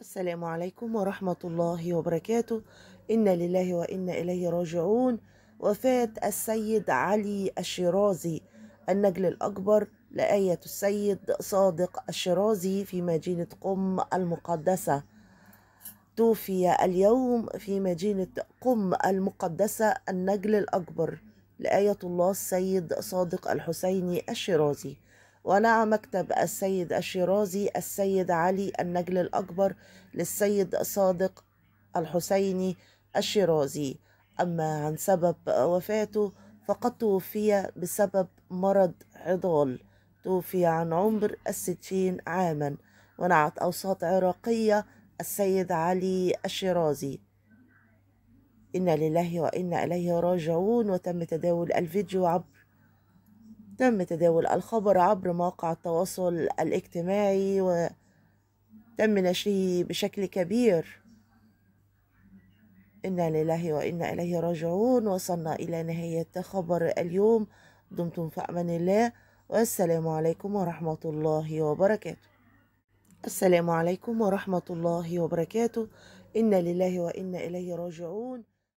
السلام عليكم ورحمة الله وبركاته إن لله وإنا إليه راجعون وفاة السيد علي الشيرازي النجل الأكبر لآية السيد صادق الشيرازي في مدينة قم المقدسة توفي اليوم في مدينة قم المقدسة النجل الأكبر لآية الله السيد صادق الحسيني الشيرازي ونعى مكتب السيد الشيرازي السيد علي النجل الأكبر للسيد صادق الحسيني الشيرازي أما عن سبب وفاته فقد توفي بسبب مرض عضال توفي عن عمر الستين عاما ونعت أوساط عراقية السيد علي الشيرازي إنا لله وإنا إليه راجعون وتم تداول الفيديو عبر تم تداول الخبر عبر مواقع التواصل الاجتماعي وتم نشره بشكل كبير إنا لله وإنا إليه راجعون وصلنا إلى نهاية خبر اليوم دمتم في أمان الله والسلام عليكم ورحمة الله وبركاته السلام عليكم ورحمة الله وبركاته إنا لله وإنا إليه راجعون